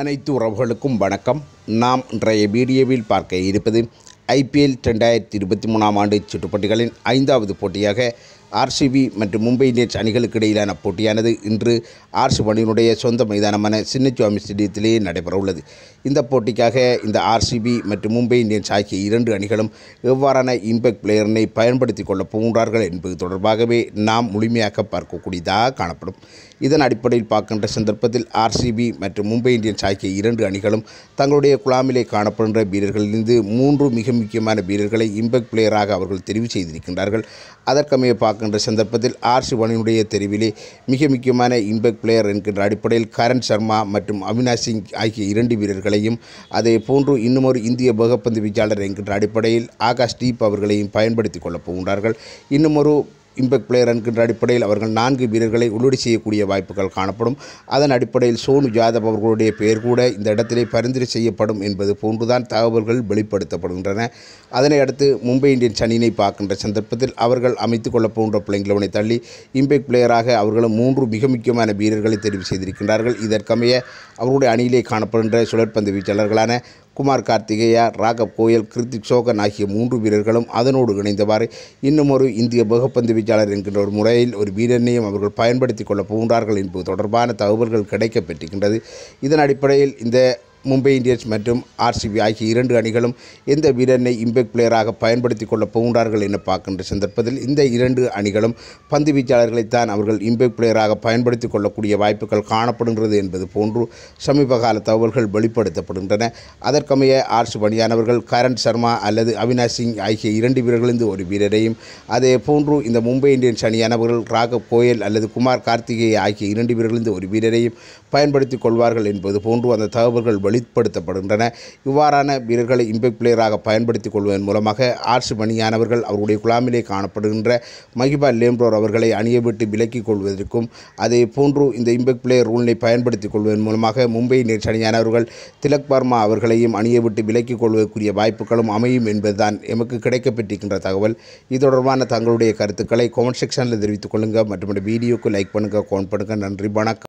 அனைத்து உறவுகளுக்கும் வணக்கம் நாம் இன்றைய வீடியோவில் பார்க்க இருப்பது ஐபிஎல் ரெண்டாயிரத்தி இருபத்தி மூணாம் ஆண்டு சுற்றுப்பட்டிகளின் ஐந்தாவது போட்டியாக ஆர்சிபி மற்றும் மும்பை இந்தியன்ஸ் அணிகளுக்கு இடையிலான போட்டியானது இன்று ஆர்சிபி அணியினுடைய சொந்த மைதானமான சின்னசுவாமி ஸ்டேடியத்திலேயே நடைபெறவுள்ளது இந்த போட்டிக்காக இந்த ஆர்சிபி மற்றும் மும்பை இந்தியன்ஸ் ஆகிய இரண்டு அணிகளும் எவ்வாறான இம்பேக்ட் பிளேயரினை பயன்படுத்தி கொள்ளப் போகின்றார்கள் என்பது தொடர்பாகவே நாம் முழுமையாக பார்க்கக்கூடியதாக காணப்படும் இதன் அடிப்படையில் பார்க்கின்ற சந்தர்ப்பத்தில் ஆர்சிபி மற்றும் மும்பை இந்தியன்ஸ் ஆகிய இரண்டு அணிகளும் தங்களுடைய குழாமிலே காணப்படுகின்ற வீரர்களிலிருந்து மூன்று மிக முக்கியமான வீரர்களை இம்பேக்ட் பிளேயராக அவர்கள் தெரிவு செய்திருக்கின்றார்கள் அதற்கமைய பார்க்க பார்க்கின்ற சந்தர்ப்பத்தில் ஆர் சிவனினுடைய தெரிவிலே மிக முக்கியமான இம்பேக்ட் பிளேயர் என்கின்ற அடிப்படையில் கரண் சர்மா மற்றும் அவினாஷ் சிங் ஆகிய இரண்டு வீரர்களையும் அதே போன்று இன்னுமொரு இந்திய பகப்பந்து வீச்சாளர் என்கின்ற அடிப்படையில் ஆகாஷ் தீப் அவர்களையும் பயன்படுத்திக் கொள்ளப் போகின்றார்கள் இன்னுமொரு இம்பெக்ட் பிளேயர் என்கின்ற அடிப்படையில் அவர்கள் நான்கு வீரர்களை உள்ளடி செய்யக்கூடிய வாய்ப்புகள் காணப்படும் அதன் அடிப்படையில் சோனு ஜாதவ் அவர்களுடைய பெயர் கூட இந்த இடத்திலே பரிந்துரை செய்யப்படும் என்பது போன்றுதான் தகவல்கள் வெளிப்படுத்தப்படுகின்றன அதனை அடுத்து மும்பை இந்தியன்ஸ் அணியினை பார்க்கின்ற சந்தர்ப்பத்தில் அவர்கள் அமைத்துக் கொள்ள போன்ற பிள்ளைங்களவனை தள்ளி இம்பெக்ட் பிளேயராக அவர்களும் மூன்று மிக முக்கியமான வீரர்களை தெரிவு செய்திருக்கின்றார்கள் இதற்கமைய அவருடைய அணியிலே காணப்படுகின்ற சுழற்பந்து வீச்சாளர்களான குமார் கார்த்திகேயா ராகவ் கோயல் கிருத்திக் சோகன் ஆகிய மூன்று வீரர்களும் அதனோடு இணைந்தவாறு இன்னும் ஒரு இந்திய பகுப்பந்து வீச்சாளர் என்கின்ற ஒரு முறையில் ஒரு வீரனையும் அவர்கள் பயன்படுத்தி கொள்ள போகின்றார்கள் என்பது தொடர்பான தகவல்கள் கிடைக்கப்பெற்றுகின்றது பெற்றிருக்கின்றது இதன் அடிப்படையில் இந்த மும்பை இந்தியன்ஸ் மற்றும் ஆர்சிபி ஆகிய இரண்டு அணிகளும் எந்த வீரனை இம்பெக்ட் பிளேயராக பயன்படுத்தி கொள்ளப் போகின்றார்கள் என பார்க்கின்ற சந்தர்ப்பத்தில் இந்த இரண்டு அணிகளும் பந்து வீச்சாளர்களைத்தான் அவர்கள் இம்பெக்ட் பிளேயராக பயன்படுத்தி கொள்ளக்கூடிய வாய்ப்புகள் காணப்படுகிறது என்பது போன்று சமீப கால தகவல்கள் வெளிப்படுத்தப்படுகின்றன அதற்கமைய ஆர்சி அணியானவர்கள் கரண் சர்மா அல்லது அவினாஷ் சிங் ஆகிய இரண்டு வீரர்களிலிருந்து ஒரு வீரரையும் அதே போன்று இந்த மும்பை இந்தியன்ஸ் அணியானவர்கள் ராகவ் கோயல் அல்லது குமார் கார்த்திகேய ஆகிய இரண்டு வீரர்களிலிருந்து ஒரு வீரரையும் பயன்படுத்தி கொள்வார்கள் என்பது போன்று அந்த தகவல்கள் வெளிப்படுத்தப்படுகின்றன இவ்வாறான வீரர்களை இம்பெக்ட் பிளேயராக பயன்படுத்திக் கொள்வதன் மூலமாக ஆர்ஷ் பணியானவர்கள் அவருடைய குழாமிலே காணப்படுகின்ற மஹிபா லேம்ப்ரோர் அவர்களை அணிய விட்டு விலக்கிக் கொள்வதற்கும் அதே போன்று இந்த இம்பெக்ட் பிளேயர் ரூலினை பயன்படுத்திக் கொள்வதன் மூலமாக மும்பை நேற்று அணியானவர்கள் திலக் வர்மா அவர்களையும் அணிய விட்டு விலக்கிக் கொள்வதற்குரிய வாய்ப்புகளும் அமையும் என்பதுதான் எமக்கு கிடைக்கப்பட்டிருக்கின்ற தகவல் இது தொடர்பான தங்களுடைய கருத்துக்களை கமெண்ட் செக்ஷனில் தெரிவித்துக் கொள்ளுங்கள் மற்றும் வீடியோக்கு லைக் பண்ணுங்கள் கோன் பண்ணுங்கள் நன்றி வணக்கம்